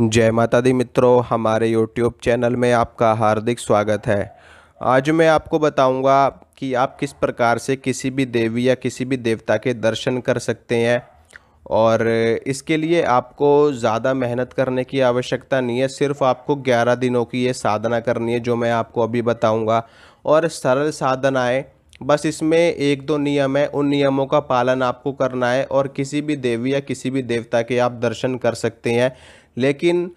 जय माता दी मित्रों हमारे यूट्यूब चैनल में आपका हार्दिक स्वागत है आज मैं आपको बताऊंगा कि आप किस प्रकार से किसी भी देवी या किसी भी देवता के दर्शन कर सकते हैं और इसके लिए आपको ज़्यादा मेहनत करने की आवश्यकता नहीं है सिर्फ आपको 11 दिनों की ये साधना करनी है जो मैं आपको अभी बताऊंगा और सरल साधनाएँ बस इसमें एक दो नियम है उन नियमों का पालन आपको करना है और किसी भी देवी या किसी भी देवता के आप दर्शन कर सकते हैं लेकिन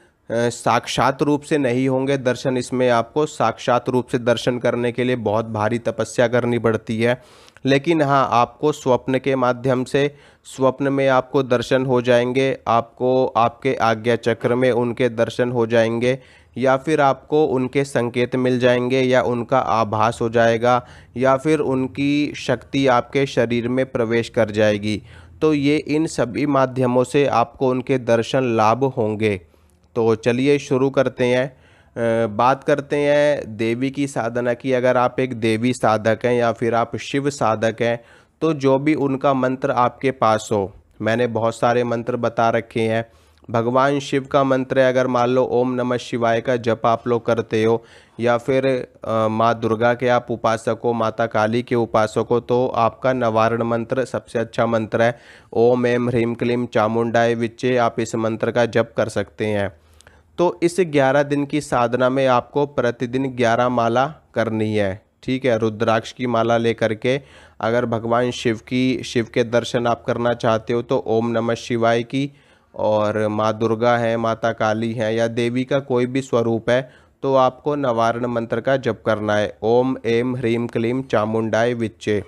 साक्षात रूप से नहीं होंगे दर्शन इसमें आपको साक्षात रूप से दर्शन करने के लिए बहुत भारी तपस्या करनी पड़ती है लेकिन हाँ आपको स्वप्न के माध्यम से स्वप्न में आपको दर्शन हो जाएंगे आपको आपके आज्ञा चक्र में उनके दर्शन हो जाएंगे या फिर आपको उनके संकेत मिल जाएंगे या उनका आभास हो जाएगा या फिर उनकी शक्ति आपके शरीर में प्रवेश कर जाएगी तो ये इन सभी माध्यमों से आपको उनके दर्शन लाभ होंगे तो चलिए शुरू करते हैं बात करते हैं देवी की साधना की अगर आप एक देवी साधक हैं या फिर आप शिव साधक हैं तो जो भी उनका मंत्र आपके पास हो मैंने बहुत सारे मंत्र बता रखे हैं भगवान शिव का मंत्र है अगर मान लो ओम नमः शिवाय का जप आप लोग करते हो या फिर माँ दुर्गा के आप उपासक हो माता काली के उपासक हो तो आपका नवारण मंत्र सबसे अच्छा मंत्र है ओम एम ह्रीम क्लीम चामुंडाए विच्चे आप इस मंत्र का जप कर सकते हैं तो इस ग्यारह दिन की साधना में आपको प्रतिदिन ग्यारह माला करनी है ठीक है रुद्राक्ष की माला लेकर के अगर भगवान शिव की शिव के दर्शन आप करना चाहते हो तो ओम नमः शिवाय की और माँ दुर्गा हैं माता काली हैं या देवी का कोई भी स्वरूप है तो आपको नवारण मंत्र का जप करना है ओम एम ह्रीम क्लीम चामुंडाए विच्चे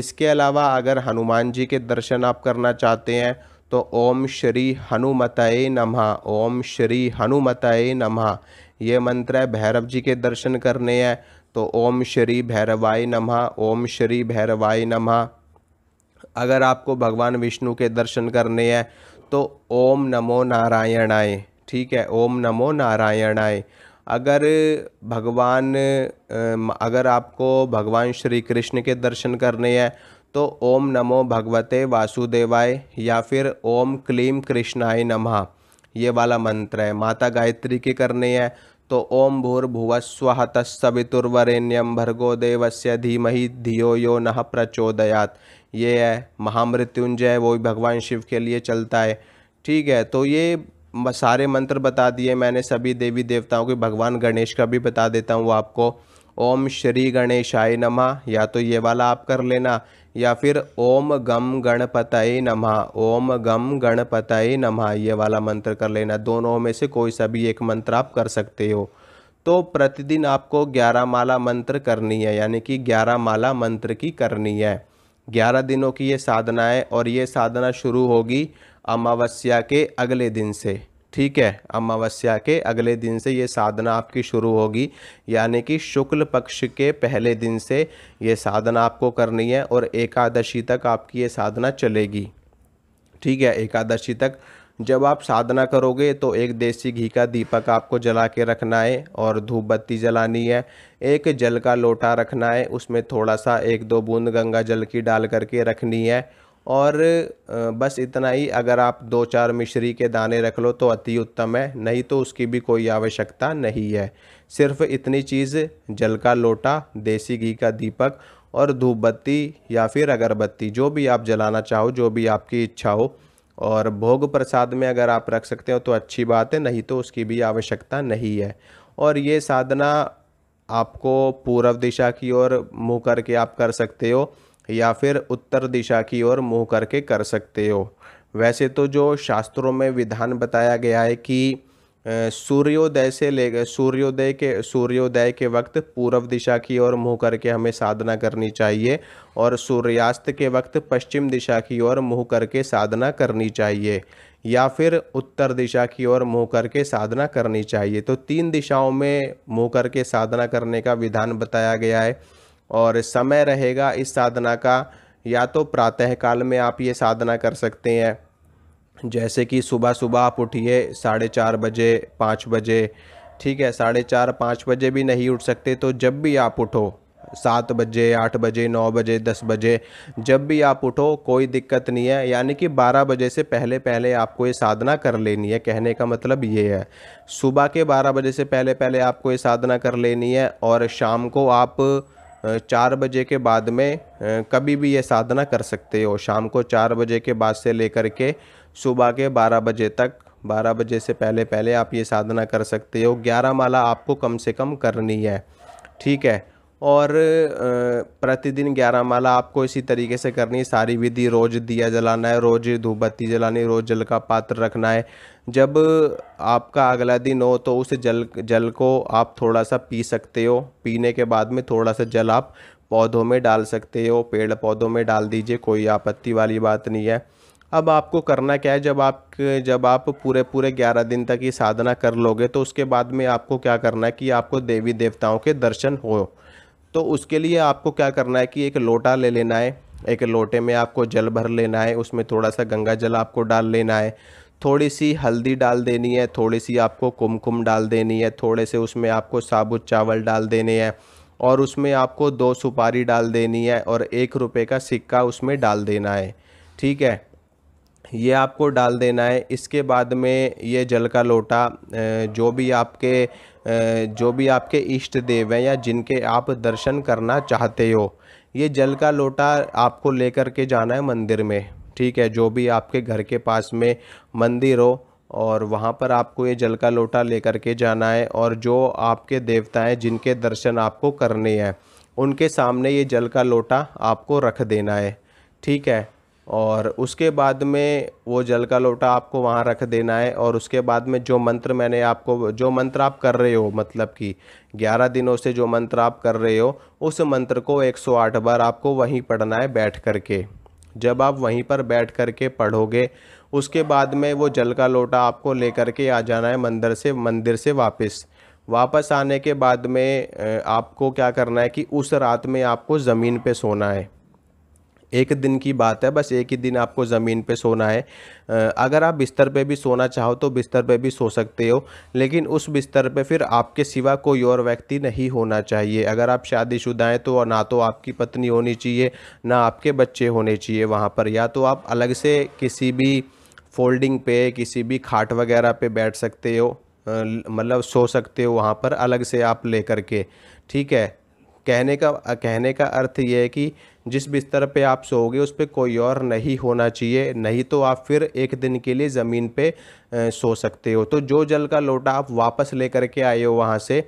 इसके अलावा अगर हनुमान जी के दर्शन आप करना चाहते हैं तो ओम श्री हनुमतये नमः ओम श्री हनुमतये नमः ये मंत्र है भैरव जी के दर्शन करने हैं तो ओम श्री भैरवाय नमः ओम श्री भैरवाय नमः अगर आपको भगवान विष्णु के दर्शन करने हैं तो ओम नमो नारायणाय ठीक है ओम नमो आए अगर भगवान अगर आपको भगवान श्री कृष्ण के दर्शन करने हैं तो ओम नमो भगवते वासुदेवाय या फिर ओम क्लीम कृष्णाय नमः ये वाला मंत्र है माता गायत्री के करने है तो ओम भूर्भुव स्व तस्वितुर्वरेण्यम भर्गो देवस्य धीमहि धियो यो नः प्रचोदयात ये है महामृत्युंजय वो भी भगवान शिव के लिए चलता है ठीक है तो ये सारे मंत्र बता दिए मैंने सभी देवी देवताओं के भगवान गणेश का भी बता देता हूँ आपको ओम श्री गणेशाय नमः या तो ये वाला आप कर लेना या फिर ओम गम गणपतय नमः ओम गम गणपतय नमः ये वाला मंत्र कर लेना दोनों में से कोई सा भी एक मंत्र आप कर सकते हो तो प्रतिदिन आपको ग्यारह माला मंत्र करनी है यानी कि ग्यारह माला मंत्र की करनी है ग्यारह दिनों की ये साधना है और ये साधना शुरू होगी अमावस्या के अगले दिन से ठीक है अमावस्या के अगले दिन से ये साधना आपकी शुरू होगी यानी कि शुक्ल पक्ष के पहले दिन से ये साधना आपको करनी है और एकादशी तक आपकी ये साधना चलेगी ठीक है एकादशी तक जब आप साधना करोगे तो एक देसी घी का दीपक आपको जला के रखना है और धूप बत्ती जलानी है एक जल का लोटा रखना है उसमें थोड़ा सा एक दो बूंद गंगा जल की डाल करके रखनी है और बस इतना ही अगर आप दो चार मिश्री के दाने रख लो तो अति उत्तम है नहीं तो उसकी भी कोई आवश्यकता नहीं है सिर्फ इतनी चीज़ जल का लोटा देसी घी का दीपक और धूप बत्ती या फिर अगरबत्ती जो भी आप जलाना चाहो जो भी आपकी इच्छा हो और भोग प्रसाद में अगर आप रख सकते हो तो अच्छी बात है नहीं तो उसकी भी आवश्यकता नहीं है और ये साधना आपको पूर्व दिशा की ओर मुँह करके आप कर सकते हो या फिर उत्तर दिशा की ओर मुँह करके कर सकते हो वैसे तो जो शास्त्रों में विधान बताया गया है कि सूर्योदय से ले सूर्योदय के सूर्योदय के वक्त पूर्व दिशा की ओर मुंह करके हमें साधना करनी चाहिए और सूर्यास्त के वक्त पश्चिम दिशा की ओर मुंह करके साधना करनी चाहिए या फिर उत्तर दिशा की ओर मुंह करके साधना करनी चाहिए तो तीन दिशाओं में मुंह करके साधना करने का विधान बताया गया है और समय रहेगा इस साधना का या तो प्रातः काल में आप ये साधना कर सकते हैं जैसे कि सुबह सुबह आप उठिए साढ़े चार बजे पाँच बजे ठीक है साढ़े चार पाँच बजे भी नहीं उठ सकते तो जब भी आप उठो सात बजे आठ बजे नौ बजे दस बजे जब भी आप उठो कोई दिक्कत नहीं है यानी कि बारह बजे से पहले पहले आपको ये साधना कर लेनी है कहने का मतलब ये है सुबह के बारह बजे से पहले पहले आपको ये साधना कर लेनी है और शाम को आप चार बजे के बाद में कभी भी ये साधना कर सकते हो शाम को चार बजे के बाद से लेकर के सुबह के 12 बजे तक 12 बजे से पहले पहले आप ये साधना कर सकते हो 11 माला आपको कम से कम करनी है ठीक है और प्रतिदिन ग्यारह माला आपको इसी तरीके से करनी है सारी विधि रोज़ दिया जलाना है रोज़ धूप बत्ती जलानी रोज़ जल का पात्र रखना है जब आपका अगला दिन हो तो उस जल जल को आप थोड़ा सा पी सकते हो पीने के बाद में थोड़ा सा जल आप पौधों में डाल सकते हो पेड़ पौधों में डाल दीजिए कोई आपत्ति वाली बात नहीं है अब आपको करना क्या है जब आप जब आप पूरे पूरे ग्यारह दिन तक ये साधना कर लोगे तो उसके बाद में आपको क्या करना है कि आपको देवी देवताओं के दर्शन हो तो उसके लिए आपको क्या करना है कि एक लोटा ले लेना है एक लोटे में आपको जल भर लेना है उसमें थोड़ा सा गंगा जल आपको डाल लेना है थोड़ी सी हल्दी डाल देनी है थोड़ी सी आपको कुमकुम डाल देनी है थोड़े से उसमें आपको साबुत चावल डाल देने हैं और उसमें आपको दो सुपारी डाल देनी है और एक रुपये का सिक्का उसमें डाल देना है ठीक है ये आपको डाल देना है इसके बाद में ये जल का लोटा जो भी आपके जो भी आपके इष्ट देव हैं या जिनके आप दर्शन करना चाहते हो ये जल का लोटा आपको लेकर के जाना है मंदिर में ठीक है जो भी आपके घर के पास में मंदिर हो और वहाँ पर आपको ये जल का लोटा लेकर के जाना है और जो आपके देवता हैं जिनके दर्शन आपको करने हैं उनके सामने ये जल का लोटा आपको रख देना है ठीक है और उसके बाद में वो जल का लोटा आपको वहाँ रख देना है और उसके बाद में जो मंत्र मैंने आपको जो मंत्र आप कर रहे हो मतलब कि ग्यारह दिनों से जो मंत्र आप कर रहे हो उस मंत्र को 108 बार आपको वहीं पढ़ना है बैठ कर के जब आप वहीं पर बैठ कर के पढ़ोगे उसके बाद में वो जल का लोटा आपको ले कर के आ जाना है मंदिर से मंदिर से वापस वापस आने के बाद में आपको क्या करना है कि उस रात में आपको ज़मीन पर सोना है एक दिन की बात है बस एक ही दिन आपको ज़मीन पे सोना है अगर आप बिस्तर पे भी सोना चाहो तो बिस्तर पे भी सो सकते हो लेकिन उस बिस्तर पे फिर आपके सिवा कोई और व्यक्ति नहीं होना चाहिए अगर आप शादीशुदा हैं तो ना तो आपकी पत्नी होनी चाहिए ना आपके बच्चे होने चाहिए वहाँ पर या तो आप अलग से किसी भी फोल्डिंग पे किसी भी खाट वगैरह पे बैठ सकते हो मतलब सो सकते हो वहाँ पर अलग से आप ले के ठीक है कहने का कहने का अर्थ ये है कि जिस बिस्तर पे आप सोओगे उस पर कोई और नहीं होना चाहिए नहीं तो आप फिर एक दिन के लिए ज़मीन पे सो सकते हो तो जो जल का लोटा आप वापस लेकर के आए हो वहाँ से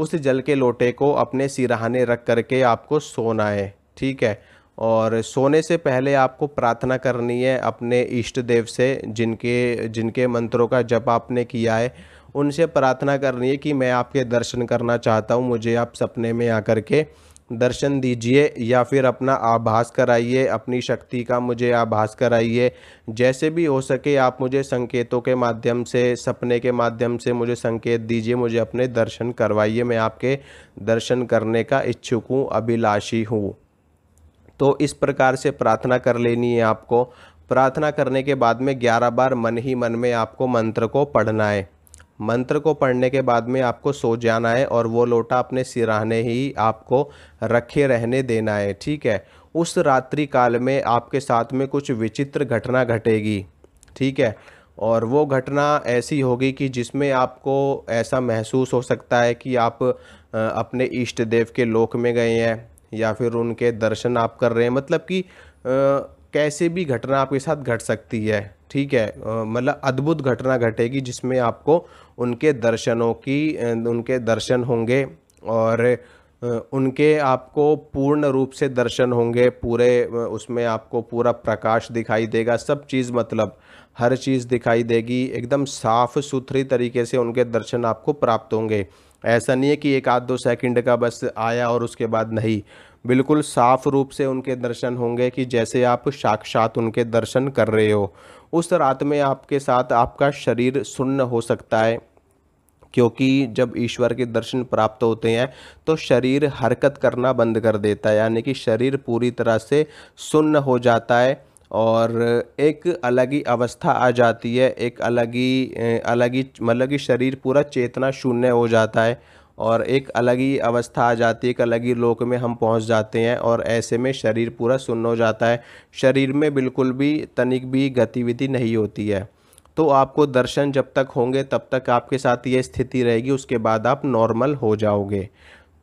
उस जल के लोटे को अपने सिराहाने रख करके आपको सोना है ठीक है और सोने से पहले आपको प्रार्थना करनी है अपने इष्ट देव से जिनके जिनके मंत्रों का जप आपने किया है उनसे प्रार्थना करनी है कि मैं आपके दर्शन करना चाहता हूँ मुझे आप सपने में आकर के दर्शन दीजिए या फिर अपना आभास कराइए अपनी शक्ति का मुझे आभास कराइए जैसे भी हो सके आप मुझे संकेतों के माध्यम से सपने के माध्यम से मुझे संकेत दीजिए मुझे अपने दर्शन करवाइए मैं आपके दर्शन करने का इच्छुक हूँ अभिलाषी हूँ तो इस प्रकार से प्रार्थना कर लेनी है आपको प्रार्थना करने के बाद में ग्यारह बार मन ही मन में आपको मंत्र को पढ़ना है मंत्र को पढ़ने के बाद में आपको सो जाना है और वो लोटा अपने सिराहने ही आपको रखे रहने देना है ठीक है उस रात्रि काल में आपके साथ में कुछ विचित्र घटना घटेगी ठीक है और वो घटना ऐसी होगी कि जिसमें आपको ऐसा महसूस हो सकता है कि आप अपने इष्ट देव के लोक में गए हैं या फिर उनके दर्शन आप कर रहे हैं मतलब कि कैसे भी घटना आपके साथ घट सकती है ठीक है मतलब अद्भुत घटना घटेगी जिसमें आपको उनके दर्शनों की उनके दर्शन होंगे और उनके आपको पूर्ण रूप से दर्शन होंगे पूरे उसमें आपको पूरा प्रकाश दिखाई देगा सब चीज़ मतलब हर चीज़ दिखाई देगी एकदम साफ सुथरी तरीके से उनके दर्शन आपको प्राप्त होंगे ऐसा नहीं है कि एक आध दो सेकंड का बस आया और उसके बाद नहीं बिल्कुल साफ रूप से उनके दर्शन होंगे कि जैसे आप साक्षात उनके दर्शन कर रहे हो उस रात में आपके साथ आपका शरीर सुन्न हो सकता है क्योंकि जब ईश्वर के दर्शन प्राप्त होते हैं तो शरीर हरकत करना बंद कर देता है यानी कि शरीर पूरी तरह से सुन्न हो जाता है और एक अलग ही अवस्था आ जाती है एक अलग ही अलग ही मतलब कि शरीर पूरा चेतना शून्य हो जाता है और एक अलग ही अवस्था आ जाती है एक अलग ही लोक में हम पहुंच जाते हैं और ऐसे में शरीर पूरा सुन्न हो जाता है शरीर में बिल्कुल भी तनिक भी गतिविधि नहीं होती है तो आपको दर्शन जब तक होंगे तब तक आपके साथ ये स्थिति रहेगी उसके बाद आप नॉर्मल हो जाओगे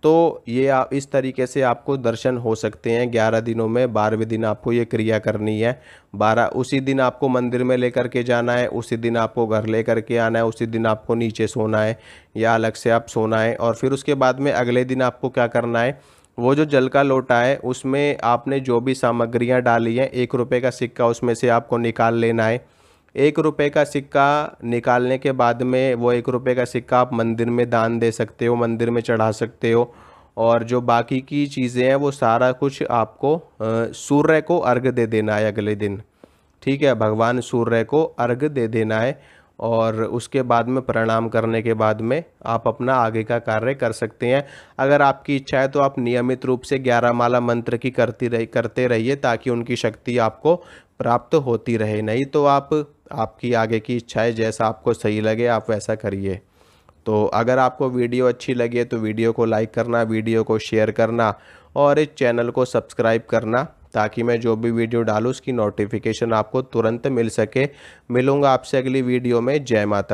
तो ये आप इस तरीके से आपको दर्शन हो सकते हैं ग्यारह दिनों में बारहवें दिन आपको ये क्रिया करनी है बारह उसी दिन आपको मंदिर में लेकर के जाना है उसी दिन आपको घर लेकर के आना है उसी दिन आपको नीचे सोना है या अलग से आप सोना है और फिर उसके बाद में अगले दिन आपको क्या करना है वो जो जल का लोटा है उसमें आपने जो भी सामग्रियाँ डाली हैं एक रुपये का सिक्का उसमें से आपको निकाल लेना है एक रुपये का सिक्का निकालने के बाद में वो एक रुपये का सिक्का आप मंदिर में दान दे सकते हो मंदिर में चढ़ा सकते हो और जो बाकी की चीज़ें हैं वो सारा कुछ आपको सूर्य को अर्घ दे देना है अगले दिन ठीक है भगवान सूर्य को अर्घ दे देना है और उसके बाद में प्रणाम करने के बाद में आप अपना आगे का कार्य कर सकते हैं अगर आपकी इच्छा है तो आप नियमित रूप से ग्यारह माला मंत्र की करती रही करते रहिए ताकि उनकी शक्ति आपको प्राप्त होती रहे नहीं तो आप आपकी आगे की इच्छाएं जैसा आपको सही लगे आप वैसा करिए तो अगर आपको वीडियो अच्छी लगे तो वीडियो को लाइक करना वीडियो को शेयर करना और इस चैनल को सब्सक्राइब करना ताकि मैं जो भी वीडियो डालूँ उसकी नोटिफिकेशन आपको तुरंत मिल सके मिलूँगा आपसे अगली वीडियो में जय माता